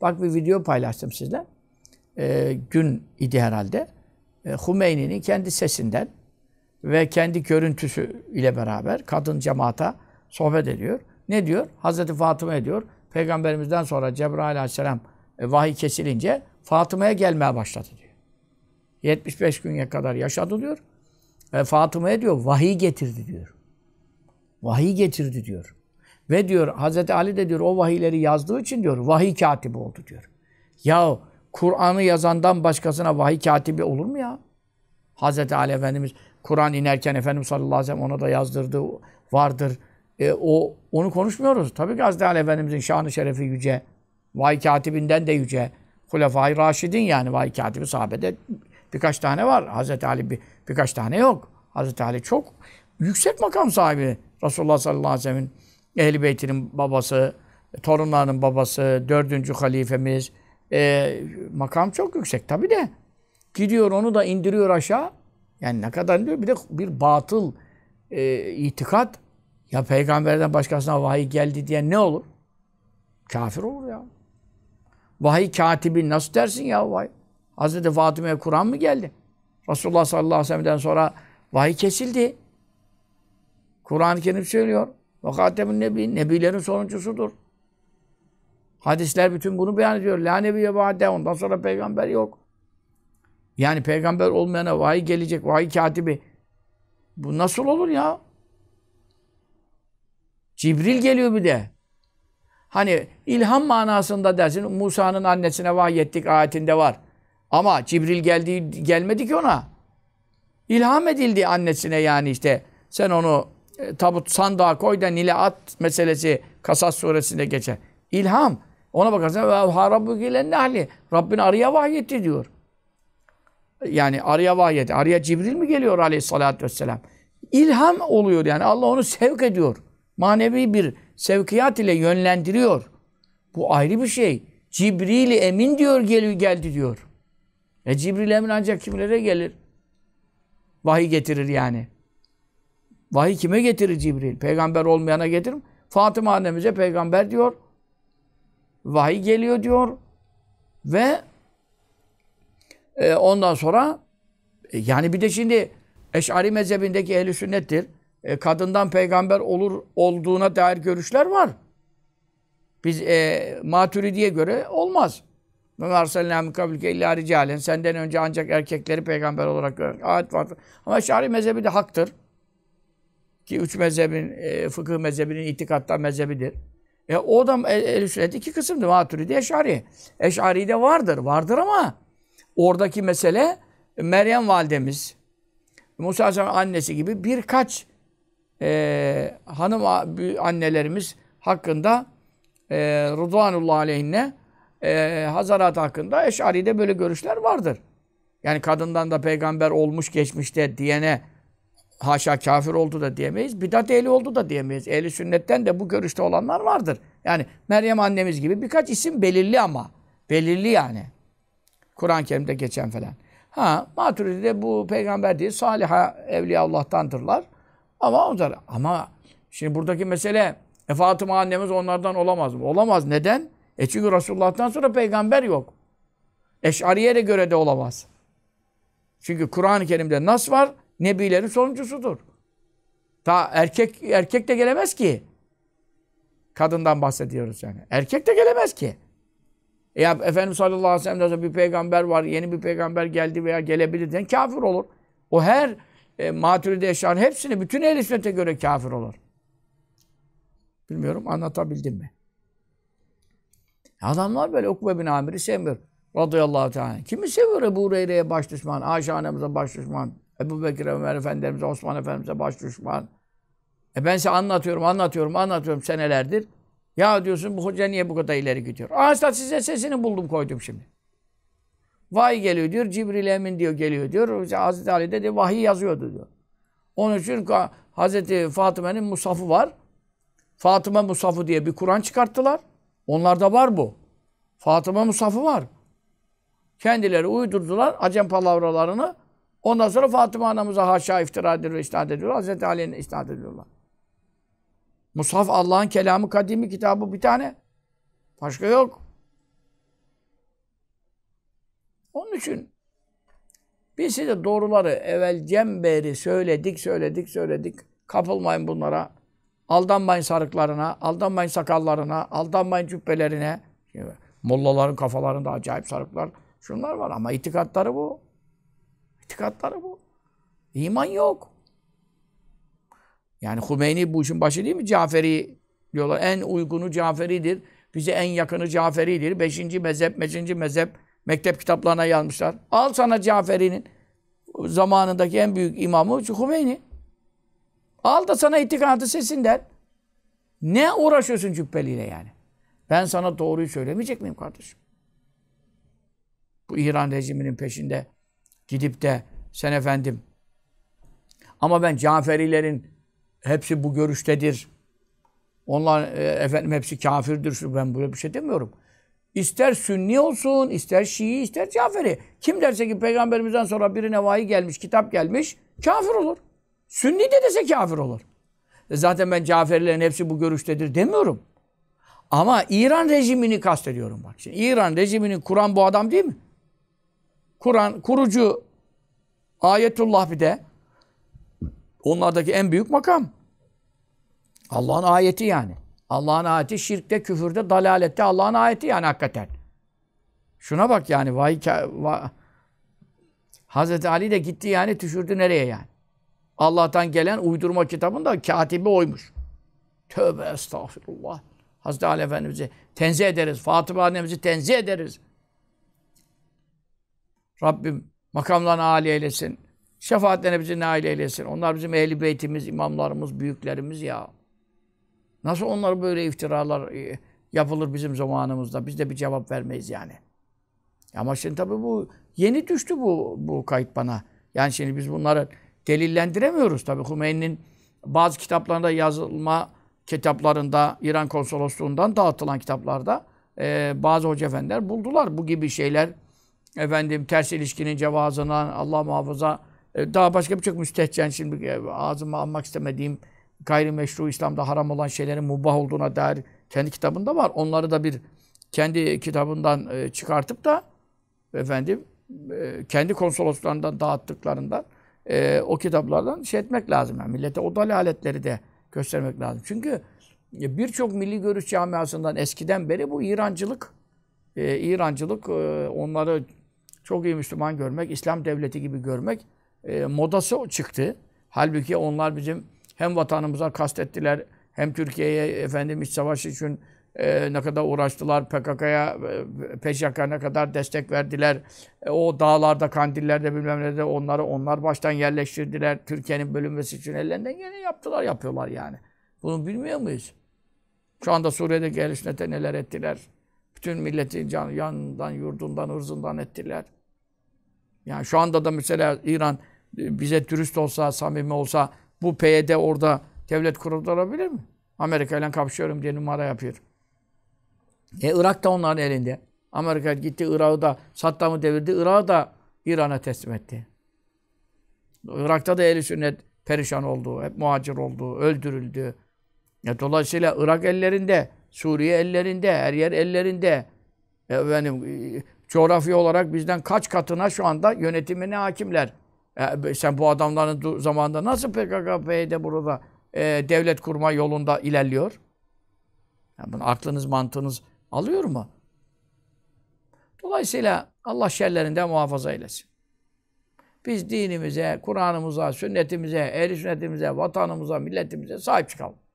Bak bir video paylaştım sizle. E, gün idi herhalde. E, ee, Hümeyni'nin kendi sesinden ve kendi görüntüsü ile beraber kadın cemaata sohbet ediyor. Ne diyor? Hazreti Fatıma diyor. Peygamberimizden sonra Cebrail aleyhisselam e, vahiy kesilince Fatıma'ya gelmeye başladı diyor. 75 güne kadar yaşadı diyor. E, Fatıma'ya diyor vahiy getirdi diyor. Vahiy getirdi diyor. Ve diyor Hazreti Ali de diyor o vahiyleri yazdığı için diyor vahiy katibi oldu diyor. Ya Kur'an'ı yazandan başkasına vahiy katibi olur mu ya? Hazreti Ali Efendimiz Kur'an inerken Efendimiz sallallahu aleyhi ve sellem ona da yazdırdı vardır. E, o onu konuşmuyoruz. Tabii ki Hazreti Ali Efendimizin şanı şerefi yüce. Vahiy katibinden de yüce. Hulefai Raşidin yani vahiy katibi sahabede birkaç tane var. Hazreti Ali bir, birkaç tane yok. Hazreti Ali çok yüksek makam sahibi. Resulullah sallallahu aleyhi ve sellem'in Ehl-i Beyt'in babası, torunlarının babası, dördüncü halifemiz. E, makam çok yüksek tabi de. Gidiyor onu da indiriyor aşağı. Yani ne kadar diyor bir de bir batıl e, itikat. Ya peygamberden başkasına vahiy geldi diye ne olur? Kafir olur ya. Vahiy katibi nasıl dersin ya vahiy? Hazreti Fatıma'ya Kur'an mı geldi? Resulullah sallallahu aleyhi ve sellem'den sonra vahiy kesildi. Kur'an-ı Kerim söylüyor. Ve hatemin nebi, nebilerin sonuncusudur. Hadisler bütün bunu beyan ediyor. La nebiye ba'de ondan sonra peygamber yok. Yani peygamber olmayana vahiy gelecek, vahiy katibi. Bu nasıl olur ya? Cibril geliyor bir de. Hani ilham manasında dersin Musa'nın annesine vahyettik ayetinde var. Ama Cibril geldi gelmedi ki ona. İlham edildi annesine yani işte sen onu e, tabut sandığa koy da nile at meselesi Kasas suresinde geçer. İlham. Ona bakarsan ve harabukilen nahli. Rabbin arıya vahyetti diyor. Yani arıya vahyetti. Arıya Cibril mi geliyor aleyhissalatü vesselam? İlham oluyor yani. Allah onu sevk ediyor. Manevi bir sevkiyat ile yönlendiriyor. Bu ayrı bir şey. Cibril Emin diyor gel geldi diyor. E Cibril Emin ancak kimlere gelir? Vahiy getirir yani. Vahiy kime getirir Cibril? Peygamber olmayana getirir mi? Fatıma annemize peygamber diyor. Vahiy geliyor diyor. Ve e, ondan sonra e, yani bir de şimdi Eş'ari mezhebindeki ehli sünnettir. E, kadından peygamber olur olduğuna dair görüşler var. Biz e, Maturidi'ye göre olmaz. Senden önce ancak erkekleri peygamber olarak görür. Ayet vardır. Ama eşari mezhebi de haktır. Ki üç mezhebin, e, fıkıh mezhebinin itikatta mezhebidir. E, o da el sünnet iki kısımdı. Maturidi, Eşari. Eşari de vardır. Vardır ama oradaki mesele Meryem validemiz, Musa Aleyhisselam'ın annesi gibi birkaç e, hanım annelerimiz hakkında e, Rıdvanullah aleyhinne e, Hazarat hakkında Eşari'de böyle görüşler vardır. Yani kadından da peygamber olmuş geçmişte diyene haşa kafir oldu da diyemeyiz. Bidat ehli oldu da diyemeyiz. Ehli sünnetten de bu görüşte olanlar vardır. Yani Meryem annemiz gibi birkaç isim belirli ama. Belirli yani. Kur'an-ı Kerim'de geçen falan. Ha, Maturidi de bu peygamber değil, saliha evliya Allah'tandırlar. Ama onlar ama şimdi buradaki mesele e Fatıma annemiz onlardan olamaz mı? Olamaz. Neden? E çünkü Resulullah'tan sonra peygamber yok. Eşariye de göre de olamaz. Çünkü Kur'an-ı Kerim'de nas var. Nebilerin sonuncusudur. Ta erkek erkek de gelemez ki. Kadından bahsediyoruz yani. Erkek de gelemez ki. E ya Efendimiz sallallahu aleyhi ve sellem bir peygamber var, yeni bir peygamber geldi veya gelebilir diyen kafir olur. O her e, maturide eşyanın hepsini bütün ehl sünnete göre kafir olur. Bilmiyorum anlatabildim mi? Adamlar böyle Ukbe bin Amir'i sevmiyor. Radıyallahu teala. Kimi seviyor Ebu Hureyre'ye baş düşman, Ayşe annemize baş düşman, Ebu Bekir, Ömer Efendimiz, Osman Efendimiz'e baş düşman. E ben size anlatıyorum, anlatıyorum, anlatıyorum senelerdir. Ya diyorsun bu hoca niye bu kadar ileri gidiyor? Ağaçta size sesini buldum koydum şimdi. Vahiy geliyor diyor, Cibril Emin diyor geliyor diyor. İşte Hazreti Ali dedi vahiy yazıyordu diyor. Onun için Hazreti Fatıma'nın musafı var. Fatıma musafı diye bir Kur'an çıkarttılar. Onlarda var bu. Fatıma musafı var. Kendileri uydurdular acem palavralarını. Ondan sonra Fatıma anamıza haşa iftira ediyor ve iştahat ediyor. Hazreti Ali'nin iştahat ediyorlar. Musaf Allah'ın kelamı kadimi kitabı bir tane. Başka yok. Onun için biz size doğruları evvel cemberi söyledik, söyledik, söyledik. Kapılmayın bunlara. Aldanmayın sarıklarına, aldanmayın sakallarına, aldanmayın cübbelerine. Mollaların kafalarında acayip sarıklar. Şunlar var ama itikatları bu. İtikatları bu. İman yok. Yani Hümeyni bu işin başı değil mi? Caferi diyorlar. En uygunu Caferi'dir. Bize en yakını Caferi'dir. Beşinci mezhep, beşinci mezhep. Mektep kitaplarına yazmışlar. Al sana Caferi'nin zamanındaki en büyük imamı Hümeyni. Al da sana itikadı sesinden. Ne uğraşıyorsun cübbeliyle yani? Ben sana doğruyu söylemeyecek miyim kardeşim? Bu İran rejiminin peşinde Gidip de sen efendim ama ben Caferilerin hepsi bu görüştedir. Onlar e, efendim hepsi kafirdir. ben böyle bir şey demiyorum. İster Sünni olsun, ister Şii, ister Caferi. Kim derse ki peygamberimizden sonra birine vahiy gelmiş, kitap gelmiş, kafir olur. Sünni de dese kafir olur. E zaten ben Caferilerin hepsi bu görüştedir demiyorum. Ama İran rejimini kastediyorum bak. Şimdi İran rejiminin kuran bu adam değil mi? Kur'an kurucu Ayetullah bir de onlardaki en büyük makam. Allah'ın ayeti yani. Allah'ın ayeti şirkte, küfürde, dalalette Allah'ın ayeti yani hakikaten. Şuna bak yani vay, vay Hazreti Ali de gitti yani düşürdü nereye yani? Allah'tan gelen uydurma kitabın da katibi oymuş. Tövbe estağfirullah. Hazreti Ali Efendimiz'i tenzih ederiz. Fatıma annemizi tenzih ederiz. Rabbim makamlarını âli eylesin. Şefaatlerine bizi nail eylesin. Onlar bizim ehli beytimiz, imamlarımız, büyüklerimiz ya. Nasıl onlar böyle iftiralar e, yapılır bizim zamanımızda? Biz de bir cevap vermeyiz yani. Ama şimdi tabii bu yeni düştü bu bu kayıt bana. Yani şimdi biz bunları delillendiremiyoruz tabii. Hümeyni'nin bazı kitaplarında yazılma kitaplarında İran konsolosluğundan dağıtılan kitaplarda e, bazı hoca efendiler buldular bu gibi şeyler efendim ters ilişkinin cevazına, Allah muhafaza e, daha başka birçok müstehcen şimdi e, ağzıma almak istemediğim gayrimeşru İslam'da haram olan şeylerin mubah olduğuna dair kendi kitabında var. Onları da bir kendi kitabından e, çıkartıp da efendim e, kendi konsolosluklarından dağıttıklarından o kitaplardan şey etmek lazım. Yani millete o dalaletleri de göstermek lazım. Çünkü birçok milli görüş camiasından eskiden beri bu İrancılık, e, İrancılık onları çok iyi Müslüman görmek, İslam devleti gibi görmek e, modası çıktı. Halbuki onlar bizim hem vatanımıza kastettiler, hem Türkiye'ye efendim iç savaş için e, ne kadar uğraştılar, PKK'ya, e, PKK ne kadar destek verdiler. E, o dağlarda, kandillerde bilmem ne de onları onlar baştan yerleştirdiler. Türkiye'nin bölünmesi için ellerinden gene yaptılar, yapıyorlar yani. Bunu bilmiyor muyuz? Şu anda Suriye'de el neler ettiler. Bütün milletin can, yanından, yurdundan, ırzından ettiler. Yani şu anda da mesela İran e, bize dürüst olsa, samimi olsa bu PYD e orada devlet kurulabilir mi? Amerika ile kapışıyorum diye numara yapıyor. E Irak da onların elinde. Amerika gitti Irak'ı da Saddam'ı devirdi. Irak'ı da İran'a teslim etti. Irak'ta da eli sünnet perişan oldu. Hep muhacir oldu. Öldürüldü. E, dolayısıyla Irak ellerinde, Suriye ellerinde, her yer ellerinde. E, efendim, coğrafi olarak bizden kaç katına şu anda yönetimine hakimler. E, sen bu adamların zamanında nasıl PKK, PYD burada e, devlet kurma yolunda ilerliyor? Yani bunu aklınız, mantığınız alıyor mu? Dolayısıyla Allah şerlerinden muhafaza eylesin. Biz dinimize, Kur'an'ımıza, sünnetimize, ehli sünnetimize, vatanımıza, milletimize sahip çıkalım.